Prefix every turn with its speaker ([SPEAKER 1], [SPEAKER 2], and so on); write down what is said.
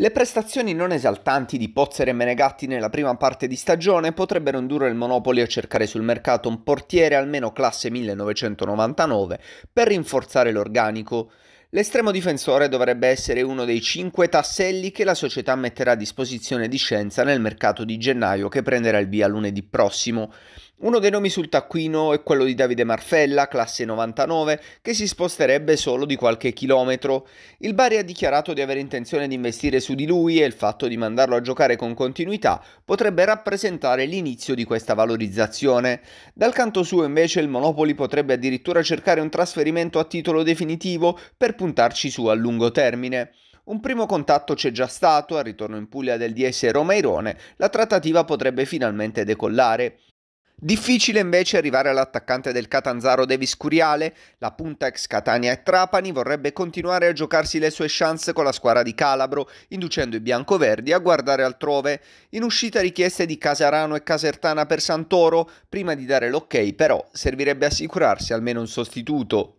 [SPEAKER 1] Le prestazioni non esaltanti di Pozzer e Menegatti nella prima parte di stagione potrebbero indurre il Monopoli a cercare sul mercato un portiere almeno classe 1999 per rinforzare l'organico. L'estremo difensore dovrebbe essere uno dei cinque tasselli che la società metterà a disposizione di Scienza nel mercato di gennaio che prenderà il via lunedì prossimo. Uno dei nomi sul taccuino è quello di Davide Marfella, classe 99, che si sposterebbe solo di qualche chilometro. Il Bari ha dichiarato di avere intenzione di investire su di lui e il fatto di mandarlo a giocare con continuità potrebbe rappresentare l'inizio di questa valorizzazione. Dal canto suo invece il Monopoli potrebbe addirittura cercare un trasferimento a titolo definitivo per puntarci su a lungo termine. Un primo contatto c'è già stato, al ritorno in Puglia del DS Roma Irone, la trattativa potrebbe finalmente decollare. Difficile invece arrivare all'attaccante del Catanzaro Davis Curiale, la punta ex Catania e Trapani vorrebbe continuare a giocarsi le sue chance con la squadra di Calabro, inducendo i biancoverdi a guardare altrove. In uscita richieste di Casarano e Casertana per Santoro, prima di dare l'ok però servirebbe assicurarsi almeno un sostituto.